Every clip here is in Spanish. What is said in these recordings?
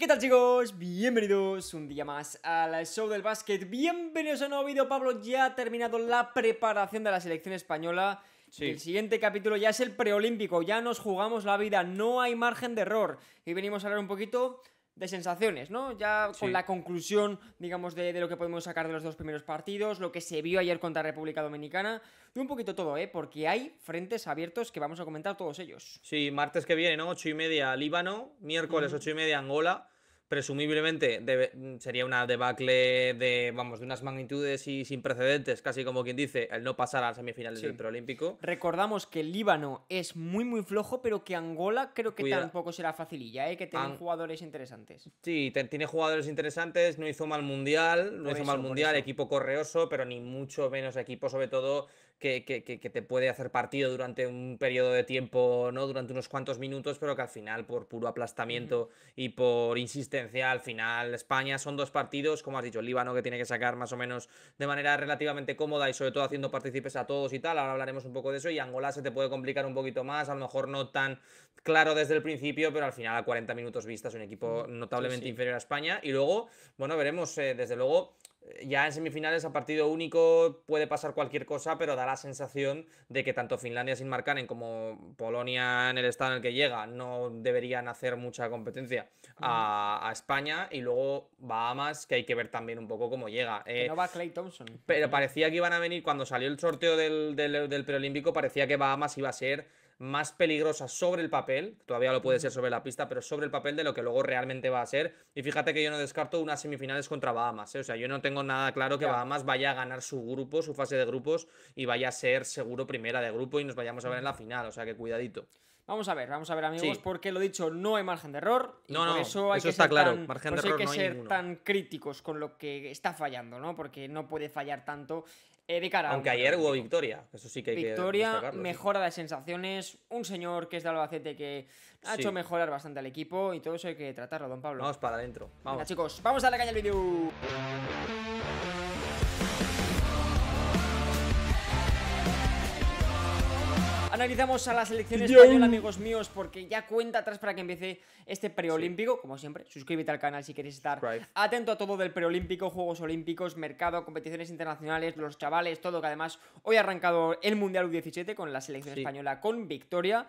¿Qué tal chicos? Bienvenidos un día más al Show del Básquet. Bienvenidos a un nuevo vídeo, Pablo. Ya ha terminado la preparación de la selección española. El siguiente capítulo ya es el preolímpico. Ya nos jugamos la vida. No hay margen de error. Y venimos a hablar un poquito de sensaciones, ¿no? Ya con la conclusión, digamos, de, lo que podemos sacar de los dos primeros partidos, lo que se vio ayer contra República Dominicana, y un poquito todo, ¿eh? Porque hay frentes abiertos que vamos a comentar todos ellos. Sí, martes que viene, ¿no? Ocho y media Líbano, miércoles 8 ocho y media Angola, presumiblemente mm, sería una debacle de, vamos, de unas magnitudes y sin precedentes, casi como quien dice, el no pasar a las semifinales del preolímpico. Recordamos que el Líbano es muy, muy flojo, pero que Angola creo que tampoco será facililla, ¿eh? que tienen jugadores interesantes. Sí, tiene jugadores interesantes, no hizo mal mundial, no hizo mal mundial, equipo correoso, pero ni mucho menos equipo, sobre todo que, te puede hacer partido durante un periodo de tiempo, ¿no? Durante unos cuantos minutos, pero que al final, por puro aplastamiento y por insistencia, al final, España son dos partidos, como has dicho, el Líbano que tiene que sacar más o menos de manera relativamente cómoda y sobre todo haciendo partícipes a todos y tal. Ahora hablaremos un poco de eso. Y Angola se te puede complicar un poquito más, a lo mejor no tan claro desde el principio, pero al final a 40 minutos vistas, un equipo mm, pues notablemente inferior a España. Y luego, bueno, veremos, eh, desde luego eh, ya en semifinales a partido único puede pasar cualquier cosa, pero da la sensación de que tanto Finlandia sin Markkanen como Polonia en el estado en el que llega no deberían hacer mucha competencia a, España. Y luego Bahamas, que hay que ver también un poco cómo llega. no eh, va Clay Thompson. Pero parecía que iban a venir, cuando salió el sorteo del, del, del preolímpico, parecía que Bahamas iba a ser más peligrosa sobre el papel, todavía lo puede ser sobre la pista, pero sobre el papel de lo que luego realmente va a ser. Y fíjate que yo no descarto unas semifinales contra Bahamas, ¿eh? o sea, yo no tengo nada claro que Bahamas vaya a ganar su grupo, su fase de grupos y vaya a ser seguro primera de grupo y nos vayamos a ver en la final, o sea, que cuidadito. Vamos a ver, vamos a ver, amigos, porque lo dicho, no hay margen de error. No, no, eso hay que está ser claro. hay que ser tan críticos con lo que está fallando, ¿no? Porque no puede fallar tanto eh, de cara. Aunque ayer hubo victoria, eso sí que hay victoria, mejora de sensaciones, un señor que es de Albacete que ha hecho mejorar bastante al equipo y todo eso hay que tratarlo, don Pablo. Vamos para adentro. Vamos. chicos, vamos a la caña al vídeo. Analizamos a la selección española, amigos míos, porque ya cuenta atrás para que empiece este preolímpico. Como siempre, suscríbete al canal si quieres estar atento a todo del preolímpico, Juegos Olímpicos, mercado, competiciones internacionales, los chavales, todo. Que además hoy ha arrancado el Mundial U17 con la selección española con victoria.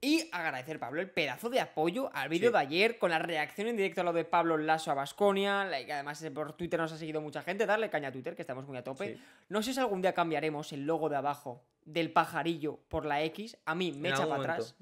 Y agradecer, Pablo, el pedazo de apoyo al vídeo de ayer con la reacción en directo a lo de Pablo Lasso a Basconia, que además por Twitter nos ha seguido mucha gente. Darle caña a Twitter, que estamos muy a tope. No sé si algún día cambiaremos el logo de abajo del pajarillo por la X, a mí me echa para atrás.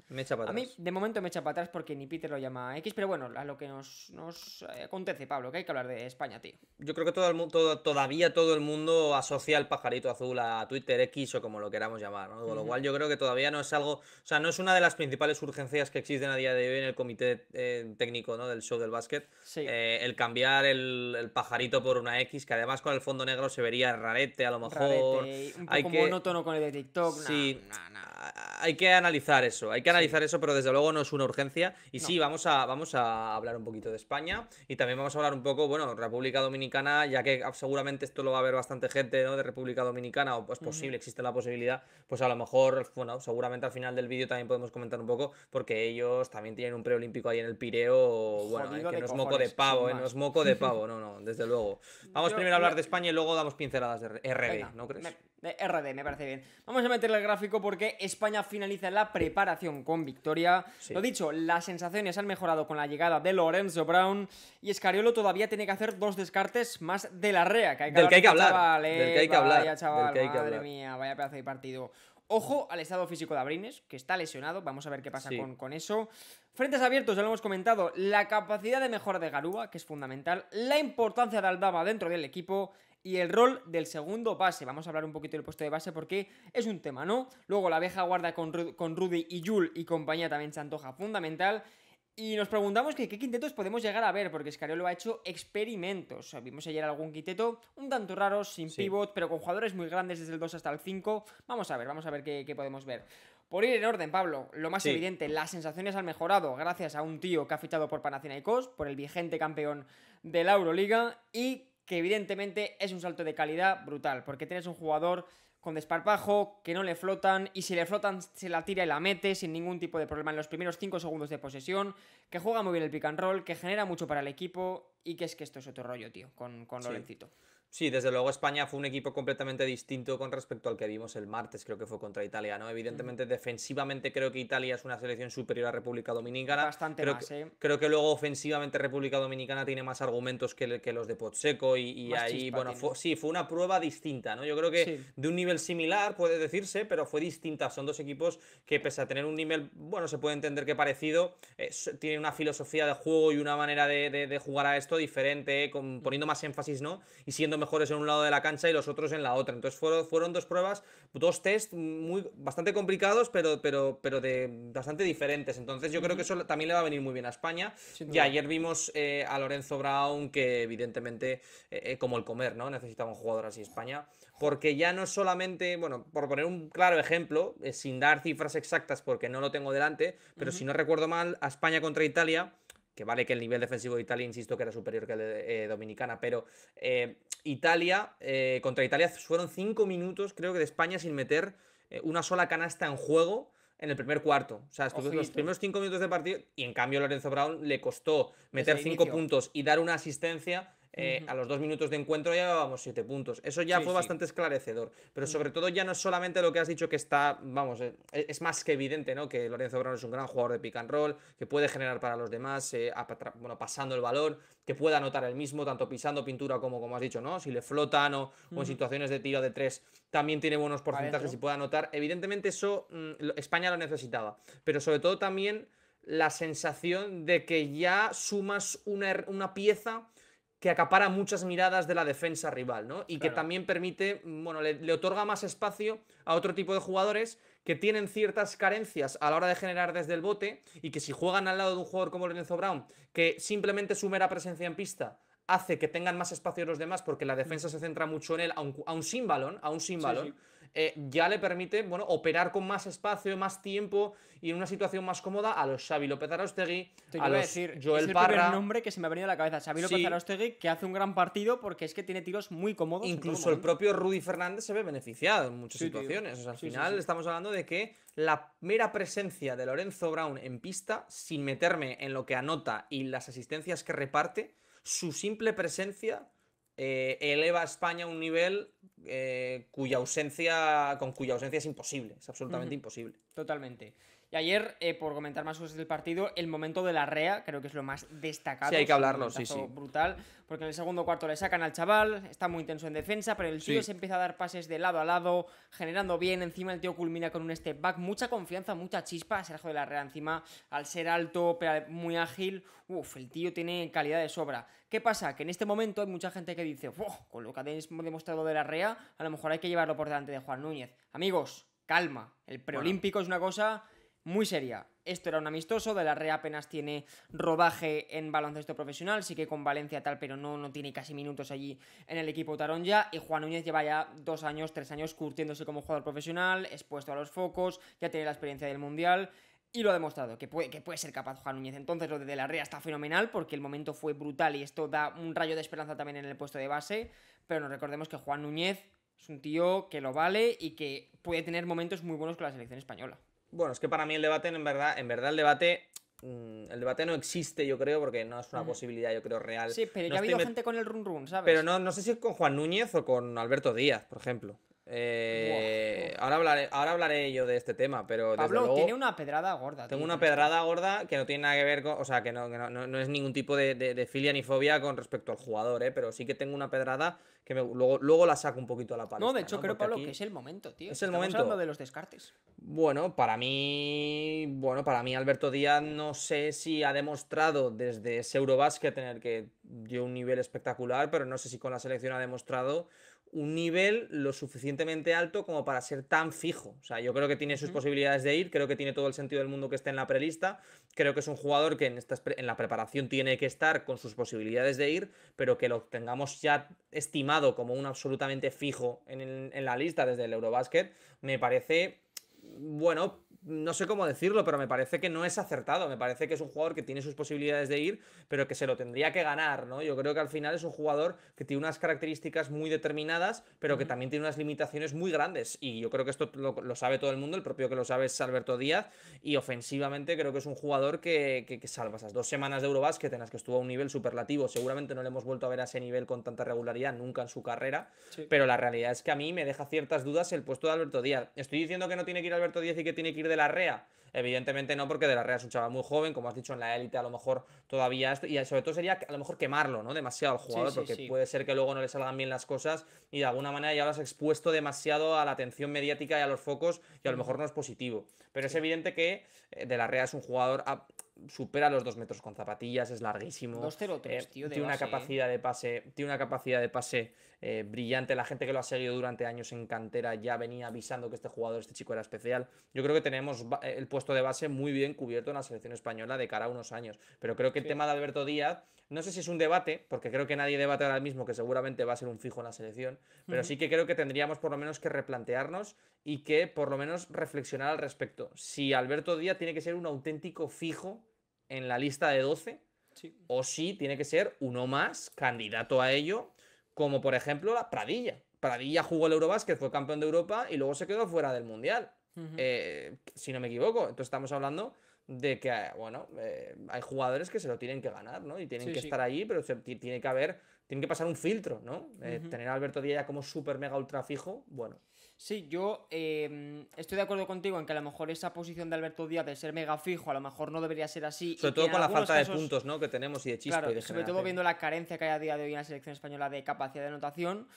a mí, de momento, me echa para atrás porque ni Peter lo llama X, pero bueno, a lo que nos, nos eh, acontece, Pablo, que hay que hablar de España, tío. Yo creo que todo el mundo, todavía todo el mundo asocia el pajarito azul a Twitter X o como lo queramos llamar, ¿no? lo cual yo creo que todavía no es algo, o sea, no es una de las principales urgencias que existen a día de hoy en el comité eh, técnico, ¿no? Del show del básquet. Sí. Eh, el cambiar el, pajarito por una X, que además con el fondo negro se vería rarete a lo mejor. un poco hay monótono con el detector TikTok. Sí. Ah, hay que analizar eso, hay que analizar eso, pero desde luego no es una urgencia. Y sí, vamos a, vamos a hablar un poquito de España y también vamos a hablar un poco, bueno, República Dominicana, ya que seguramente esto lo va a ver bastante gente ¿no? de República Dominicana, o es posible, existe la posibilidad, pues a lo mejor, bueno, seguramente al final del vídeo también podemos comentar un poco, porque ellos también tienen un preolímpico ahí en el Pireo, bueno, eh, que no es moco de pavo, eh, no es moco de pavo, no, no, desde luego. Vamos primero a hablar de España y luego damos pinceladas de RD, ¿no crees? de RD, me parece bien. Vamos a meterle el gráfico porque España finaliza la preparación con victoria. Lo dicho, las sensaciones han mejorado con la llegada de Lorenzo Brown y Escariolo todavía tiene que hacer dos descartes más de la REA. del, que hay que hablar. del que hay que hablar. madre mía, vaya pedazo de partido. Ojo al estado físico de Abrines, que está lesionado. Vamos a ver qué pasa con, con eso. Frentes abiertos, ya lo hemos comentado. La capacidad de mejora de Garúa, que es fundamental. La importancia de Aldama dentro del equipo y el rol del segundo base. Vamos a hablar un poquito del puesto de base porque es un tema, ¿no? Luego la abeja guarda con, con Rudy y Jul y compañía también se antoja fundamental. Y nos preguntamos qué quintetos podemos llegar a ver, porque Scariolo ha hecho experimentos. Vimos ayer algún quinteto un tanto raro, sin pivot, pero con jugadores muy grandes desde el 2 hasta el 5. Vamos a ver, vamos a ver qué, podemos ver. Por ir en orden, Pablo, lo más evidente, las sensaciones han mejorado gracias a un tío que ha fichado por Panathinaikos, por el vigente campeón de la Euroliga, y que evidentemente es un salto de calidad brutal, porque tienes un jugador con desparpajo, que no le flotan, y si le flotan se la tira y la mete sin ningún tipo de problema en los primeros 5 segundos de posesión, que juega muy bien el pick and roll, que genera mucho para el equipo, y que es que esto es otro rollo, tío, con, con Lorencito. Sí, desde luego España fue un equipo completamente distinto con respecto al que vimos el martes, creo que fue contra Italia, ¿no? Evidentemente, defensivamente creo que Italia es una selección superior a República Dominicana. Bastante creo más, que, ¿eh? Creo que luego ofensivamente República Dominicana tiene más argumentos que, los de Pocheco. y, ahí, bueno, sí, fue una prueba distinta, ¿no? Yo creo que de un nivel similar, puede decirse, pero fue distinta. Son dos equipos que pese a tener un nivel, bueno, se puede entender que parecido, eh, tienen una filosofía de juego y una manera de, jugar a esto diferente, eh, mm. poniendo más énfasis, ¿no? Y siendo mejores en un lado de la cancha y los otros en la otra. Entonces fueron, fueron dos pruebas, dos test muy, bastante complicados, pero, pero, pero de, bastante diferentes. Entonces yo creo que eso también le va a venir muy bien a España. Y ayer vimos eh, a Lorenzo Brown, que evidentemente, eh, eh, como el comer, ¿no? Necesitaba un jugador así España. Porque ya no solamente, bueno, por poner un claro ejemplo, sin dar cifras exactas porque no lo tengo delante, pero si no recuerdo mal, a España contra Italia que vale que el nivel defensivo de Italia, insisto, que era superior que el de Dominicana, pero Italia, eh, contra Italia fueron cinco minutos, creo que de España sin meter eh, una sola canasta en juego en el primer cuarto. O sea, los primeros cinco minutos de partido y en cambio Lorenzo Brown le costó meter cinco puntos y dar una asistencia eh, a los dos minutos de encuentro ya llevábamos siete puntos. Eso ya fue bastante esclarecedor. Pero sobre todo ya no es solamente lo que has dicho que está, vamos, eh, es, más que evidente, ¿no? Que Lorenzo Brown es un gran jugador de pick and roll, que puede generar para los demás, eh, bueno, pasando el valor, que pueda anotar el mismo, tanto pisando pintura como, como has dicho, ¿no? Si le flotan o, en situaciones de tiro de tres, también tiene buenos porcentajes y puede anotar. Evidentemente eso mm, España lo necesitaba. Pero sobre todo también la sensación de que ya sumas una, una pieza que acapara muchas miradas de la defensa rival, ¿no? Y que también permite, bueno, le, otorga más espacio a otro tipo de jugadores que tienen ciertas carencias a la hora de generar desde el bote y que si juegan al lado de un jugador como Lorenzo Brown, que simplemente su mera presencia en pista hace que tengan más espacio los demás porque la defensa se centra mucho en él, aun sin balón, sin balón. Eh, ya le permite, bueno, operar con más espacio, más tiempo y en una situación más cómoda a los Xavi López Arostegui, a los decir, Joel es el nombre que se me ha venido a la cabeza, Xavi López que hace un gran partido porque es que tiene tiros muy cómodos. Incluso el propio Rudy Fernández se ve beneficiado en muchas situaciones. al final estamos hablando de que la mera presencia de Lorenzo Brown en pista, sin meterme en lo que anota y las asistencias que reparte, su simple presencia eh, eleva a España a un nivel eh, cuya ausencia, con cuya ausencia es imposible, es absolutamente imposible. Totalmente. Y ayer, eh, por comentar más cosas del partido, el momento de la REA, creo que es lo más destacado. Sí, hay que hablarlo, sí, sí. Brutal, porque en el segundo cuarto le sacan al chaval, está muy intenso en defensa, pero el tío se empieza a dar pases de lado a lado, generando bien, encima el tío culmina con un step back, mucha confianza, mucha chispa, Sergio de la REA encima, al ser alto, pero muy ágil, uff, el tío tiene calidad de sobra. ¿Qué pasa? Que en este momento hay mucha gente que dice, con lo que ha demostrado de la REA, a lo mejor hay que llevarlo por delante de Juan Núñez. Amigos, calma, el preolímpico es una cosa muy seria. Esto era un amistoso, de la Rea apenas tiene rodaje en baloncesto profesional, sí que con Valencia tal, pero no, no tiene casi minutos allí en el equipo Taronja. Y Juan Núñez lleva ya dos años, tres años curtiéndose como jugador profesional, expuesto a los focos, ya tiene la experiencia del Mundial. Y lo ha demostrado, que puede, que puede ser capaz Juan Núñez. Entonces lo de, de la Rea está fenomenal porque el momento fue brutal y esto da un rayo de esperanza también en el puesto de base. Pero nos recordemos que Juan Núñez es un tío que lo vale y que puede tener momentos muy buenos con la selección española. Bueno, es que para mí el debate, en verdad, en verdad el debate mm, el debate no existe, yo creo, porque no es una posibilidad, yo creo, real. Sí, pero ya ha habido gente con el run run, ¿sabes? Pero no, no sé si es con Juan Núñez o con Alberto Díaz, por ejemplo. Eh, ahora, hablaré, ahora hablaré yo de este tema, pero. Pablo tiene una pedrada gorda. Tengo una pedrada gorda que no tiene nada que ver con. O sea, que no, es ningún tipo de, filia ni fobia con respecto al jugador, ¿eh? Pero sí que tengo una pedrada que luego, la saco un poquito a la palestra. No, de hecho, creo, Pablo, que es el momento, tío. Es el momento. hablando de los descartes. Bueno, para mí. Bueno, para mí, Alberto Díaz, no sé si ha demostrado desde ese Eurobasket tener que dio un nivel espectacular, pero no sé si con la selección ha demostrado un nivel lo suficientemente alto como para ser tan fijo. O sea, yo creo que tiene sus posibilidades de ir, creo que tiene todo el sentido del mundo que esté en la prelista, creo que es un jugador que en, la preparación tiene que estar con sus posibilidades de ir, pero que lo tengamos ya estimado como un absolutamente fijo en, en la lista desde el Eurobasket, me parece, bueno, no sé cómo decirlo, pero me parece que no es acertado. Me parece que es un jugador que tiene sus posibilidades de ir, pero que se lo tendría que ganar, ¿no? Yo creo que al final es un jugador que tiene unas características muy determinadas, pero que también tiene unas limitaciones muy grandes. Y yo creo que esto lo, sabe todo el mundo, el propio que lo sabe es Alberto Díaz. Y ofensivamente creo que es un jugador que, que, salva esas dos semanas de Eurobasket en las que estuvo a un nivel superlativo. Seguramente no le hemos vuelto a ver a ese nivel con tanta regularidad nunca en su carrera, pero la realidad es que a mí me deja ciertas dudas el puesto de Alberto Díaz. Estoy diciendo que no tiene que ir Alberto Díaz y que tiene que ir de la REA? Evidentemente no, porque de la Rea es un chaval muy joven, como has dicho, en la élite a lo mejor todavía. Y sobre todo sería a lo mejor quemarlo, ¿no? Demasiado al jugador, porque puede ser que luego no le salgan bien las cosas y de alguna manera ya lo has expuesto demasiado a la atención mediática y a los focos y a lo mejor no es positivo. Pero es evidente que eh, de la Rea es un jugador supera los dos metros con zapatillas, es larguísimo. Eh, tiene, una ¿eh? capacidad de pase, tiene una capacidad de pase eh, brillante. La gente que lo ha seguido durante años en cantera ya venía avisando que este jugador, este chico era especial. Yo creo que tenemos el puesto de base muy bien cubierto en la selección española de cara a unos años. Pero creo que el tema de Alberto Díaz, no sé si es un debate, porque creo que nadie debate ahora mismo que seguramente va a ser un fijo en la selección, pero sí que creo que tendríamos por lo menos que replantearnos y que por lo menos reflexionar al respecto. Si Alberto Díaz tiene que ser un auténtico fijo en la lista de 12, o si tiene que ser uno más candidato a ello, como por ejemplo la Pradilla. Pradilla jugó el Eurobasket, fue campeón de Europa y luego se quedó fuera del Mundial, eh, si no me equivoco. Entonces estamos hablando de que, bueno, eh, hay jugadores que se lo tienen que ganar, ¿no? Y tienen que estar allí, pero tiene que haber, tiene que pasar un filtro, ¿no? Eh, tener a Alberto Díaz ya como super mega ultra fijo, bueno, Sí, yo em, estoy de acuerdo contigo en que a lo mejor esa posición de Alberto Díaz de ser mega fijo, a lo mejor no debería ser así. Sobre todo con la falta de puntos ¿no? que tenemos y de chispa. y de sobre todo viendo la carencia que hay a día de hoy en la selección española de capacidad de anotación.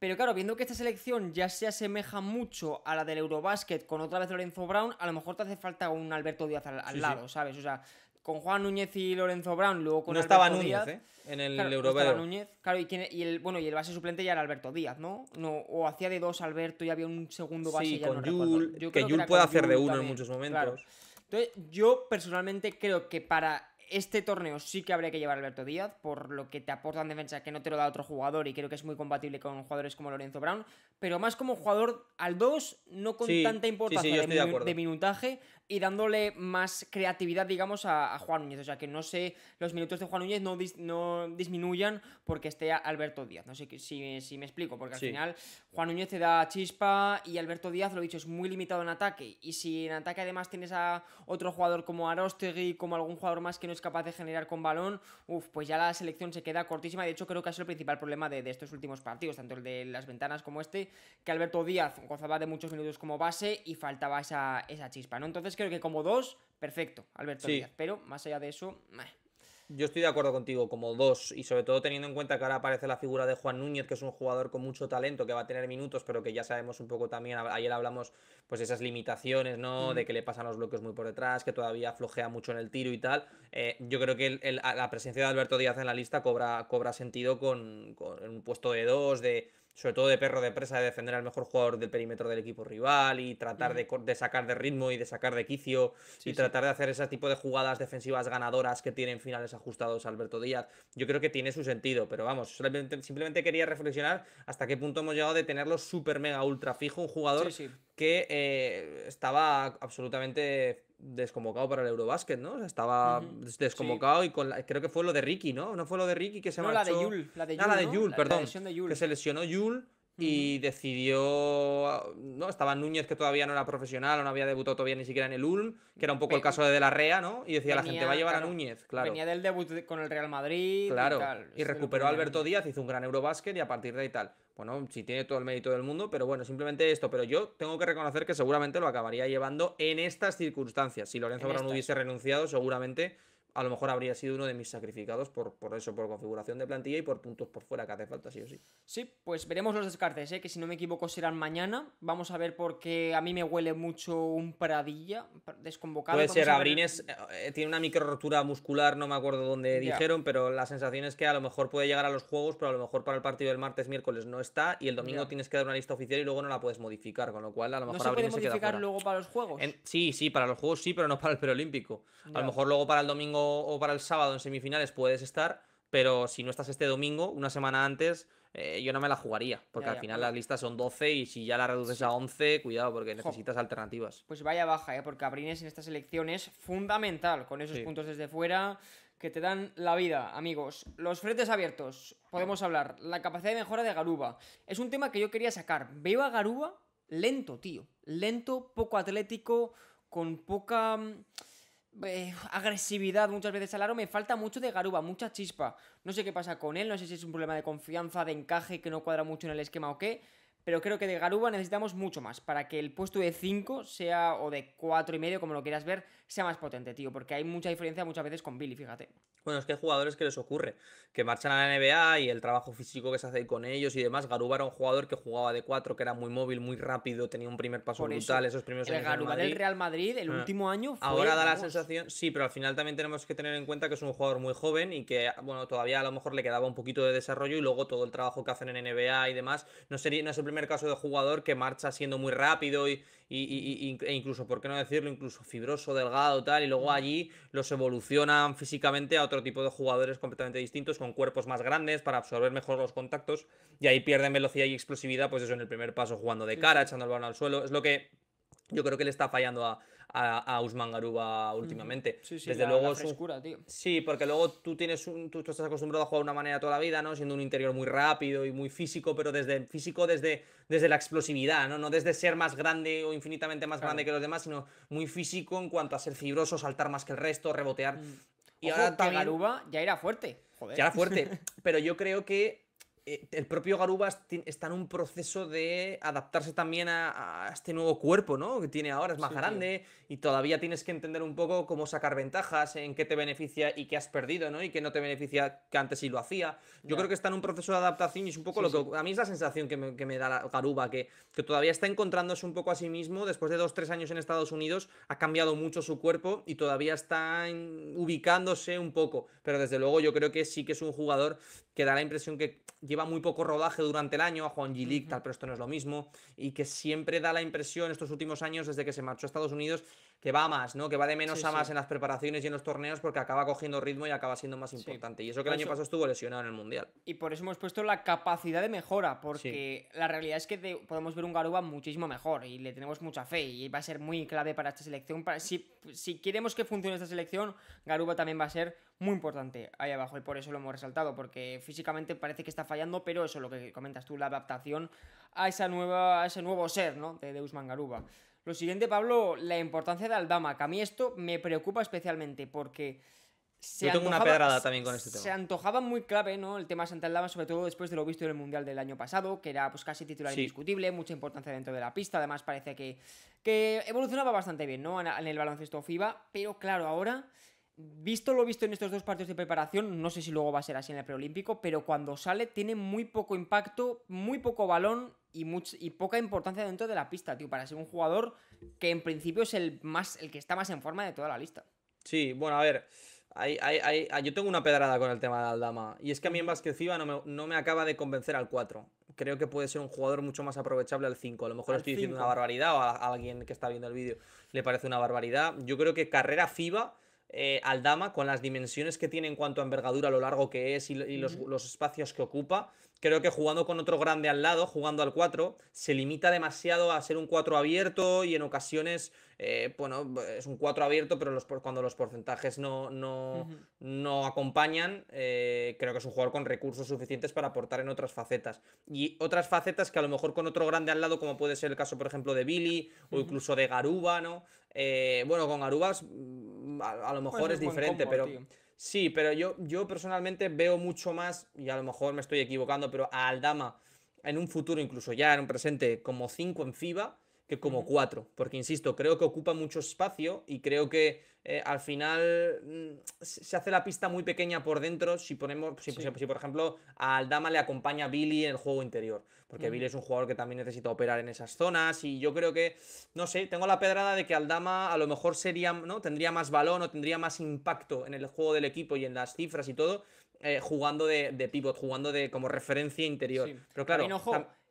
Pero claro, viendo que esta selección ya se asemeja mucho a la del Eurobasket con otra vez Lorenzo Brown, a lo mejor te hace falta un Alberto Díaz al, lado, ¿sabes? O sea, con Juan Núñez y Lorenzo Brown, luego con No estaba Núñez, ¿eh? En el claro, no estaba Núñez. Claro, y, el, bueno, y el base suplente ya era Alberto Díaz, ¿no? no o hacía de dos Alberto y había un segundo base. Yul, Yo que Yul puede hacer de uno en muchos momentos. Entonces, yo personalmente creo que para este torneo sí que habría que llevar a Alberto Díaz, por lo que te aporta en defensa que no te lo da otro jugador y creo que es muy compatible con jugadores como Lorenzo Brown, pero más como jugador al 2, no con tanta importancia de, minutaje y dándole más creatividad, digamos, a, Juan Núñez. O sea, que no sé, los minutos de Juan Núñez no, disminuyan porque esté Alberto Díaz. No sé si, me explico, porque al final Juan Núñez te da chispa y Alberto Díaz, lo he dicho, es muy limitado en ataque. Y si en ataque además tienes a otro jugador como Arostegui, como algún jugador más que no es capaz de generar con balón, uf, pues ya la selección se queda cortísima. De hecho, creo que ha sido el principal problema de, estos últimos partidos, tanto el de las ventanas como este, que Alberto Díaz gozaba de muchos minutos como base y faltaba esa, esa chispa, ¿no? Entonces creo que como dos, perfecto, Alberto Díaz. Pero más allá de eso, yo estoy de acuerdo contigo, como dos, y sobre todo teniendo en cuenta que ahora aparece la figura de Juan Núñez, que es un jugador con mucho talento, que va a tener minutos, pero que ya sabemos un poco también, ayer hablamos pues esas limitaciones, ¿no? De que le pasan los bloques muy por detrás, que todavía flojea mucho en el tiro y tal. Eh, yo creo que la presencia de Alberto Díaz en la lista cobra, cobra sentido con, con un puesto de dos, de sobre todo de perro de presa, de defender al mejor jugador del perímetro del equipo rival y tratar de, sacar de ritmo y de sacar de quicio y tratar de hacer ese tipo de jugadas defensivas ganadoras que tienen finales ajustados Alberto Díaz. Yo creo que tiene su sentido, pero vamos, simplemente quería reflexionar hasta qué punto hemos llegado de tenerlo súper mega ultra fijo, un jugador que eh, estaba absolutamente desconvocado para el Eurobasket, ¿no? O sea, estaba desconvocado y creo que fue lo de Ricky, ¿no? No fue lo de Ricky que se no, La de Yul, la de Yul, ah, la de Yul, perdón. Que se lesionó Yul y decidió, ah, ¿no? Estaba Núñez, que todavía no era profesional, no había debutado todavía ni siquiera en el Ulm, que era un poco el caso de De la Rea, ¿no? Y decía, la gente va a llevar a Núñez, claro. Venía del debut con el Real Madrid. Claro. Y, y recuperó Alberto Díaz, hizo un gran Eurobásquet y a partir de ahí tal. Bueno, sí tiene todo el mérito del mundo, pero bueno, simplemente esto. Pero yo tengo que reconocer que seguramente lo acabaría llevando en estas circunstancias. Si Lorenzo Brown hubiese renunciado, seguramente a lo mejor habría sido uno de mis sacrificados por, por eso, por configuración de plantilla y por puntos por fuera que hace falta, sí o sí. Sí, pues veremos los descartes, ¿eh? que si no me equivoco serán mañana. Vamos a ver porque a mí me huele mucho un paradilla desconvocado. Puede ser, Abrines eh, eh, tiene una micro rotura muscular, no me acuerdo dónde dijeron, pero la sensación es que a lo mejor puede llegar a los juegos, pero a lo mejor para el partido del martes, miércoles no está y el domingo tienes que dar una lista oficial y luego no la puedes modificar, con lo cual a lo mejor Abrines luego para los juegos? sí, sí, para los juegos sí, pero no para el preolímpico. A lo mejor luego para el domingo o para el sábado en semifinales puedes estar, pero si no estás este domingo, una semana antes, eh, yo no me la jugaría, porque al final las listas son 12 y si ya la reduces a 11, cuidado, porque necesitas alternativas. Pues vaya baja, ¿eh? porque Abrines en estas elecciones es fundamental, con esos puntos desde fuera que te dan la vida, amigos. Los frentes abiertos, podemos hablar. La capacidad de mejora de Garuba. Es un tema que yo quería sacar. Veo a Garuba lento, tío. Lento, poco atlético, con poca... Mm, eh, agresividad muchas veces al aro, me falta mucho de Garuba, mucha chispa. No sé qué pasa con él, no sé si es un problema de confianza, de encaje que no cuadra mucho en el esquema o qué, pero creo que de Garuba necesitamos mucho más para que el puesto de 5 sea, o de 4 y medio, como lo quieras ver, sea más potente, tío. Porque hay mucha diferencia muchas veces con Billy, fíjate. Bueno, es que hay jugadores que les ocurre, que marchan a la NBA y el trabajo físico que se hace con ellos y demás. Garuba era un jugador que jugaba de 4, que era muy móvil, muy rápido, tenía un primer paso brutal, esos primeros el del Real Madrid, el ah. último año. Ahora da la sensación, sí, pero al final también tenemos que tener en cuenta que es un jugador muy joven y que, bueno, todavía a lo mejor le quedaba un poquito de desarrollo y luego todo el trabajo que hacen en NBA y demás, no sería, no es caso de jugador que marcha siendo muy rápido y, e incluso, ¿por qué no decirlo? Incluso fibroso, delgado, tal, y luego allí los evolucionan físicamente a otro tipo de jugadores completamente distintos, con cuerpos más grandes para absorber mejor los contactos, y ahí pierden velocidad y explosividad, pues eso en el primer paso, jugando de cara, echando el balón al suelo, es lo que yo creo que le está fallando a, a, Usman Garuba últimamente. Sí, sí, Desde luego tío. Sí, porque luego tú, tienes estás acostumbrado a jugar de una manera toda la vida, ¿no? Siendo un interior muy rápido y muy físico, pero desde físico desde, desde la explosividad, ¿no? No desde ser más grande o infinitamente más grande que los demás, sino muy físico en cuanto a ser fibroso, saltar más que el resto, rebotear. Mm. Y ahora también... Garuba ya era fuerte. Joder. Ya era fuerte, pero yo creo que eh, el propio Garuba está en un proceso de adaptarse también a, este nuevo cuerpo, ¿no? Que tiene ahora, es más grande y todavía tienes que entender un poco cómo sacar ventajas, en qué te beneficia y qué has perdido, ¿no? Y qué no te beneficia que antes sí lo hacía. Yo creo que está en un proceso de adaptación y es un poco lo que... A mí es la sensación que me, da la Garuba, que, todavía está encontrándose un poco a sí mismo. Después de dos, tres años en Estados Unidos, ha cambiado mucho su cuerpo y todavía está ubicándose un poco. Pero desde luego yo creo que sí que es un jugador que da la impresión que lleva muy poco rodaje durante el año, a Juan Gilic, tal, pero esto no es lo mismo, y que siempre da la impresión estos últimos años, desde que se marchó a Estados Unidos, que va más, ¿no? Que va de menos a más en las preparaciones y en los torneos porque acaba cogiendo ritmo y acaba siendo más importante. Y eso que el año pasado estuvo lesionado en el Mundial. Y por eso hemos puesto la capacidad de mejora, porque la realidad es que podemos ver un Garuba muchísimo mejor y le tenemos mucha fe y va a ser muy clave para esta selección. Si, si queremos que funcione esta selección, Garuba también va a ser muy importante ahí abajo y por eso lo hemos resaltado, porque físicamente parece que está fallando, pero eso es lo que comentas tú, la adaptación a, esa nueva, ese nuevo ser, ¿no? De Deusman Garuba. Lo siguiente, Pablo, la importancia de Aldama, que a mí esto me preocupa especialmente porque... Se Yo tengo una pedrada también con este tema. Se antojaba muy clave, ¿no? El tema Santa Aldama, sobre todo después de lo visto en el Mundial del año pasado, que era pues casi titular indiscutible, mucha importancia dentro de la pista, además parece que, que evolucionaba bastante bien, ¿no? En el baloncesto FIBA, pero claro, ahora Visto lo visto en estos dos partidos de preparación, no sé si luego va a ser así en el preolímpico, pero cuando sale tiene muy poco impacto, muy poco balón y, y, poca importancia dentro de la pista, tío, para ser un jugador que en principio es el, más, el que está más en forma de toda la lista. Sí, bueno, a ver, ah, yo tengo una pedrada con el tema de Aldama, y es que a mí en Vázquez no me, no me acaba de convencer al 4. Creo que puede ser un jugador mucho más aprovechable al 5. A lo mejor estoy diciendo una barbaridad o a alguien que está viendo el vídeo le parece una barbaridad. Yo creo que carrera FIBA eh, al Dama, con las dimensiones que tiene en cuanto a envergadura, lo largo que es y, los, espacios que ocupa, creo que jugando con otro grande al lado, jugando al 4, se limita demasiado a ser un 4 abierto y en ocasiones, eh, bueno, es un 4 abierto, pero cuando los porcentajes no, no, acompañan, eh, creo que es un jugador con recursos suficientes para aportar en otras facetas. Y otras facetas que a lo mejor con otro grande al lado, como puede ser el caso, por ejemplo, de Billy o incluso de Garuba, ¿no? Eh, bueno, con Arubas mm, a, lo mejor es, diferente, pero... Sí, pero yo, yo personalmente veo mucho más, y a lo mejor me estoy equivocando, pero a Aldama en un futuro, incluso ya en un presente, como 5 en FIBA como cuatro, porque insisto, creo que ocupa mucho espacio y creo que eh, al final mm, se hace la pista muy pequeña por dentro si ponemos, si, por ejemplo a Aldama le acompaña Billy en el juego interior, porque Billy es un jugador que también necesita operar en esas zonas y yo creo que, no sé, tengo la pedrada de que Aldama a lo mejor sería, ¿no? tendría más balón o tendría más impacto en el juego del equipo y en las cifras y todo, eh, jugando de, de, pivot, jugando de como referencia interior. Pero claro,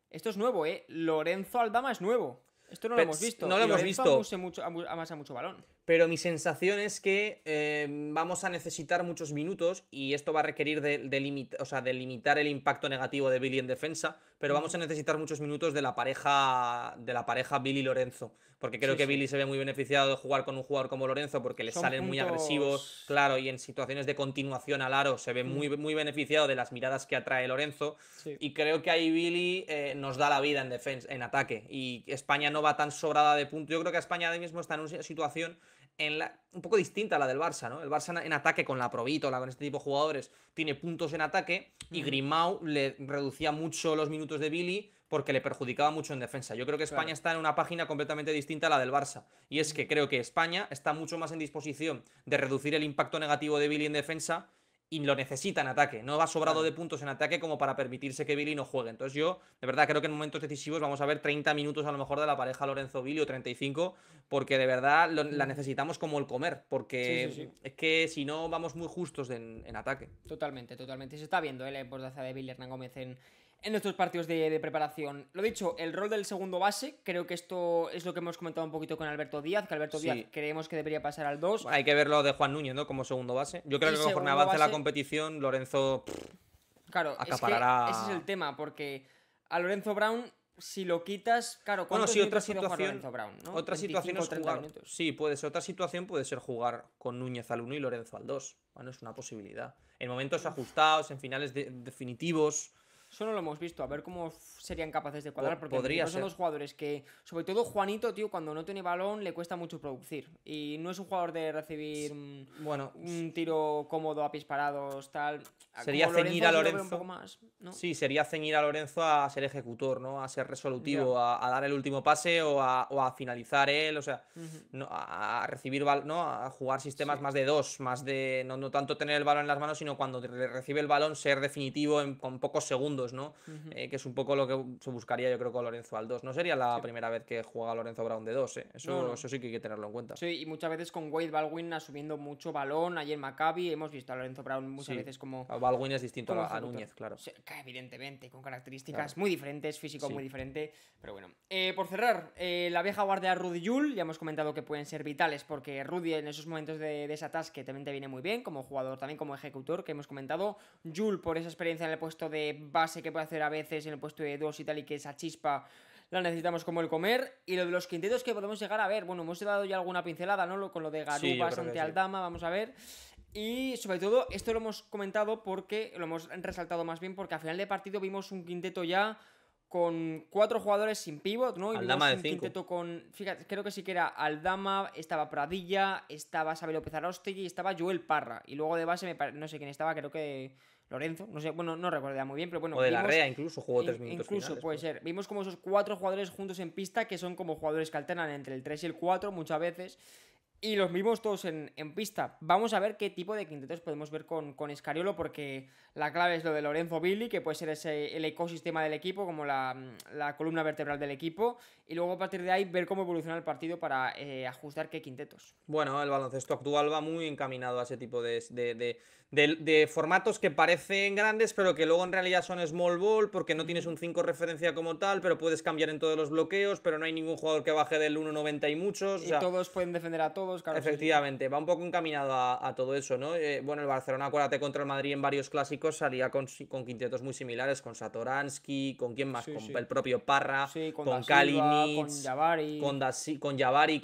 esto es nuevo, ¿eh? Lorenzo Aldama es nuevo. Esto no lo hemos visto. No lo hemos visto. mucho, amasa mucho balón. Pero mi sensación es que eh, vamos a necesitar muchos minutos y esto va a requerir de, o sea, el impacto negativo de Billy en defensa pero vamos a necesitar muchos minutos de la pareja de la pareja Billy Lorenzo, porque creo que Billy se ve muy beneficiado de jugar con un jugador como Lorenzo porque le salen muy agresivos, claro, y en situaciones de continuación al aro se ve muy muy beneficiado de las miradas que atrae Lorenzo y creo que ahí Billy eh, nos da la vida en defensa, en ataque y España no va tan sobrada de puntos. Yo creo que España de mismo está en una situación en la, un poco distinta a la del Barça, ¿no? El Barça en ataque con la Provítola, con este tipo de jugadores, tiene puntos en ataque y Grimau le reducía mucho los minutos de Billy porque le perjudicaba mucho en defensa. Yo creo que España está en una página completamente distinta a la del Barça. Y es que mm. creo que España está mucho más en disposición de reducir el impacto negativo de Billy en defensa y lo necesita en ataque. No va sobrado de puntos en ataque como para permitirse que Billy no juegue. Entonces yo, de verdad, creo que en momentos decisivos vamos a ver 30 minutos a lo mejor de la pareja Lorenzo-Billy o 35, porque de verdad la mm. necesitamos como el comer, porque es que si no vamos muy justos en, ataque. Totalmente, totalmente. Se está viendo el ¿eh? la de Billy Hernán Gómez en, en nuestros partidos de, preparación. Lo dicho, el rol del segundo base, creo que esto es lo que hemos comentado un poquito con Alberto Díaz, que Alberto Díaz creemos que debería pasar al 2. Hay que ver lo de Juan Núñez, ¿no? Como segundo base. Yo creo que conforme avance la competición, Lorenzo claro, acaparará. ese es el tema, porque a Lorenzo Brown si lo quitas, claro, bueno, sí, otra situación, Brown, Otra situación es jugar. Sí, puede ser. Otra situación puede ser jugar con Núñez al 1 y Lorenzo al 2. Bueno, es una posibilidad. En momentos ajustados, en finales definitivos, eso no lo hemos visto, a ver cómo serían capaces de cuadrar, porque son dos jugadores que, sobre todo Juanito, tío, cuando no tiene balón le cuesta mucho producir. Y no es un jugador de recibir un, mm, bueno, un tiro cómodo a pies parados, tal. Sería ceñir a Lorenzo. Sí, sería ceñir a Lorenzo a ser ejecutor, ¿no? A ser resolutivo, a, dar el último pase o a, finalizar él, o sea, a, recibir recibir, ¿no? A jugar sistemas más de dos, más de no, tanto tener el balón en las manos, sino cuando recibe el balón ser definitivo en, con pocos segundos ¿no? Eh, que es un poco lo que se buscaría yo creo con Lorenzo 2 No sería la primera vez que juega Lorenzo Brown de 2 ¿eh? Eso, eso sí que hay que tenerlo en cuenta. Sí, y muchas veces con Wade Baldwin asumiendo mucho balón, en Maccabi hemos visto a Lorenzo Brown muchas veces como... Baldwin es distinto a, Núñez, claro. evidentemente, con características muy diferentes, físico muy diferente, pero bueno. Eh, por cerrar, la vieja guardia Rudy Yul, ya hemos comentado que pueden ser vitales porque Rudy en esos momentos de, desatasque también te viene muy bien como jugador, también como ejecutor que hemos comentado. Jul, por esa experiencia en el puesto de base que puede hacer a veces en el puesto de dos y tal, y que esa chispa la necesitamos como el comer. Y lo de los quintetos que podemos llegar a ver, bueno, hemos dado ya alguna pincelada, ¿no? Con lo de Garú, bastante al Aldama, vamos a ver. Y sobre todo, esto lo hemos comentado porque, lo hemos resaltado más bien, porque al final de partido vimos un quinteto ya con cuatro jugadores sin pivot, ¿no? Aldama de 5 con. Fíjate, creo que sí que era Aldama, estaba Pradilla, estaba Sabelo López y estaba Joel Parra. Y luego de base, no sé quién estaba, creo que Lorenzo, no sé, bueno, no recuerdo muy bien, pero bueno. O de la REA incluso jugó tres minutos. Incluso puede pues. ser. Vimos como esos cuatro jugadores juntos en pista, que son como jugadores que alternan entre el 3 y el 4 muchas veces y los mismos todos en, pista. Vamos a ver qué tipo de quintetos podemos ver con, con Escariolo, porque la clave es lo de Lorenzo Billy, que puede ser el ecosistema del equipo, como la, columna vertebral del equipo, y luego a partir de ahí ver cómo evoluciona el partido para eh, ajustar qué quintetos. Bueno, el baloncesto actual va muy encaminado a ese tipo de de, formatos que parecen grandes, pero que luego en realidad son small ball, porque no tienes un 5 referencia como tal, pero puedes cambiar en todos los bloqueos, pero no hay ningún jugador que baje del 1.90 y muchos. Y todos pueden defender a todos, claro. Efectivamente, va un poco encaminado a, todo eso, ¿no? Eh, bueno, el Barcelona, acuérdate, contra el Madrid en varios clásicos salía con, quintetos muy similares, con Satoransky, con quién más, con el propio Parra, con, con con Javari, con, con, Javari,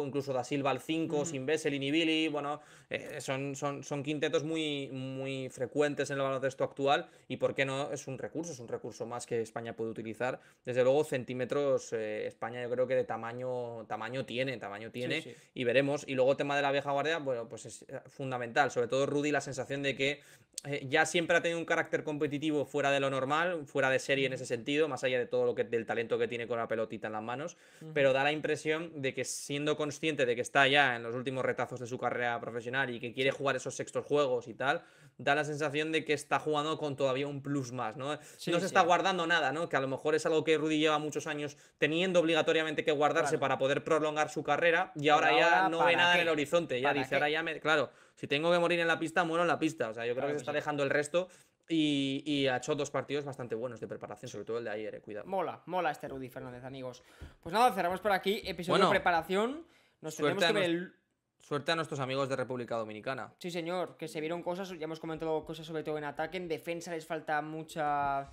o incluso Da Silva al 5, sin Vesely ni Billy, bueno, eh, son, son, son quintetos muy muy, muy frecuentes en el baloncesto actual y por qué no es un recurso, es un recurso más que España puede utilizar. Desde luego, centímetros, eh, España yo creo que de tamaño, tamaño tiene, tamaño tiene y veremos. Y luego tema de la vieja guardia, bueno, pues es eh, fundamental, sobre todo Rudy, la sensación de que eh, ya siempre ha tenido un carácter competitivo fuera de lo normal, fuera de serie en ese sentido, más allá de todo lo que del talento que tiene con la pelotita en las manos, pero da la impresión de que siendo consciente de que está ya en los últimos retazos de su carrera profesional y que quiere jugar esos sextos juegos y tal, da la sensación de que está jugando con todavía un plus más, ¿no? no se está guardando nada, ¿no? Que a lo mejor es algo que Rudy lleva muchos años teniendo obligatoriamente que guardarse para poder prolongar su carrera y ahora, ya no ve nada en el horizonte, ya dice, ahora ya me... Claro, si tengo que morir en la pista, muero en la pista, o sea, yo creo que se está dejando el resto y, ha hecho dos partidos bastante buenos de preparación, sobre todo el de ayer, eh, cuidado. Mola, mola este Rudy Fernández, amigos. Pues nada, cerramos por aquí, episodio de preparación. Nos tenemos que ver el Suerte a nuestros amigos de República Dominicana. Sí, señor, que se vieron cosas, ya hemos comentado cosas sobre todo en ataque, en defensa les falta mucha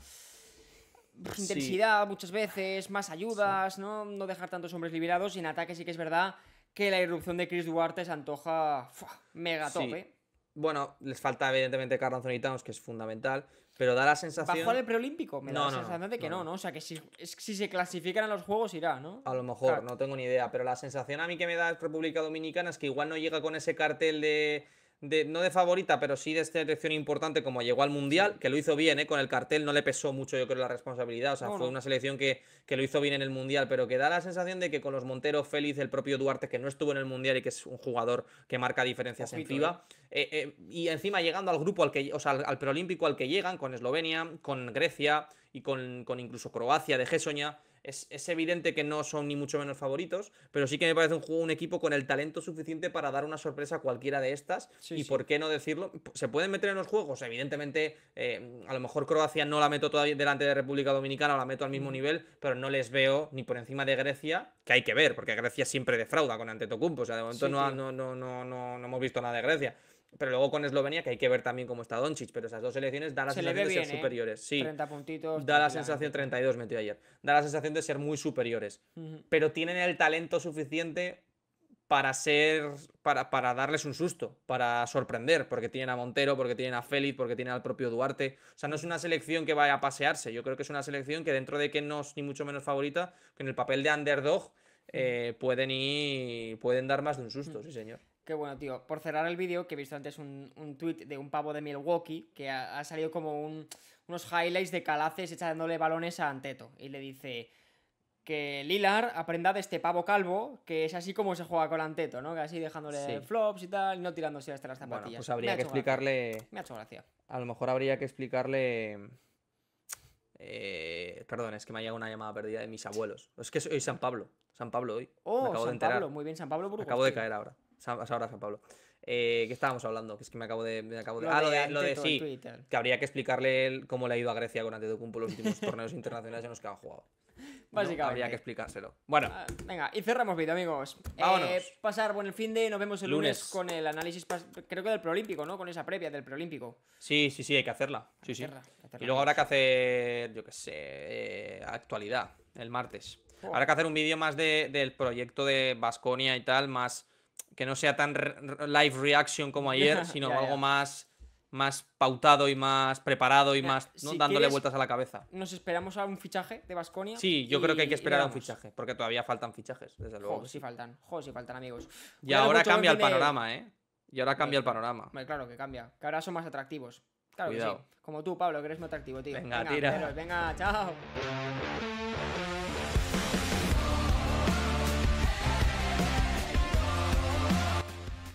intensidad muchas veces, más ayudas, ¿no? No dejar tantos hombres liberados y en ataque sí que es verdad que la irrupción de Chris Duarte se antoja mega top, ¿eh? Bueno, les falta evidentemente Carranzo y que es fundamental, pero da la sensación... ¿Va a jugar el preolímpico? Me no, da la sensación de que no. no. O sea, que si, se clasifican a los Juegos irá, ¿no? A lo mejor, no tengo ni idea, pero la sensación a mí que me da República Dominicana es que igual no llega con ese cartel de no de favorita, pero sí de selección importante como llegó al Mundial, que lo hizo bien, ¿eh? con el cartel no le pesó mucho yo creo la responsabilidad, o sea, fue una selección que, que, lo hizo bien en el Mundial, pero que da la sensación de que con los Monteros, Félix, el propio Duarte, que no estuvo en el Mundial y que es un jugador que marca diferencias en FIBA, ¿eh? Eh, y encima llegando al grupo, al que, o sea, al preolímpico al que llegan, con Eslovenia, con Grecia y con, incluso Croacia de Gessoña, es, es, evidente que no son ni mucho menos favoritos, pero sí que me parece un, juego, un equipo con el talento suficiente para dar una sorpresa a cualquiera de estas. y por qué no decirlo, se pueden meter en los juegos. Evidentemente, eh, a lo mejor Croacia no la meto todavía delante de República Dominicana la meto al mismo nivel, pero no les veo ni por encima de Grecia, que hay que ver, porque Grecia siempre defrauda con Antetokounmpo. O sea, de momento no, no, no, no, no hemos visto nada de Grecia. Pero luego con Eslovenia, que hay que ver también cómo está Doncic, pero esas dos selecciones dan la sensación de ser ¿eh? superiores. Sí, 30 puntitos. Da la sensación, 32 metió ayer, da la sensación de ser muy superiores. Pero tienen el talento suficiente para ser, para, para, darles un susto, para sorprender, porque tienen a Montero, porque tienen a Félix, porque tienen al propio Duarte. O sea, no es una selección que vaya a pasearse. Yo creo que es una selección que dentro de que no es ni mucho menos favorita, que en el papel de underdog eh, pueden, y, pueden dar más de un susto, sí señor. Qué bueno, tío. Por cerrar el vídeo, que he visto antes un, un tweet de un pavo de Milwaukee que ha, salido como unos highlights de Calaces echándole balones a Anteto. Y le dice que Lilar aprenda de este pavo calvo, que es así como se juega con Anteto, ¿no? Que así dejándole flops y tal, y no tirándose hasta las zapatillas. pues habría que explicarle. Me ha hecho gracia. A lo mejor habría que explicarle. Eh, perdón, es que me ha llegado una llamada perdida de mis abuelos. Es que soy San Pablo. San Pablo hoy. Oh, me acabo San de enterar. Pablo, muy bien, San Pablo Acabo de caer ahora ahora Pablo. Eh, ¿Qué estábamos hablando? Que es que me acabo de. acabo ah, lo de, sí. Que habría que explicarle cómo le ha ido a Grecia con Antetokounmpo los últimos torneos internacionales en los que han jugado. Básicamente. habría que explicárselo. Bueno. Ah, venga, y cerramos vídeo, amigos. Eh, Vámonos. Eh, pasar buen fin de nos vemos el lunes, con el análisis, creo que del preolímpico, ¿no? Con esa previa del preolímpico. Sí, sí, sí, hay que hacerla. Sí, sí. y luego habrá que hacer, yo qué sé, eh, actualidad, el martes. Habrá que hacer un vídeo más del proyecto de Basconia y tal, más que no sea tan live reaction como ayer, sino algo más más pautado y más preparado y más ¿no? dándole vueltas a la cabeza. ¿Nos esperamos a un fichaje de Basconia? Sí, yo creo que hay que esperar a un fichaje, porque todavía faltan fichajes, desde luego. Joder, sí faltan, joder, sí faltan, amigos. Y ahora cambia el panorama, ¿eh? Y ahora cambia el panorama. Claro que cambia, que ahora son más atractivos. Claro que sí. Como tú, Pablo, que eres más atractivo, tío. Venga, tira. venga, chao.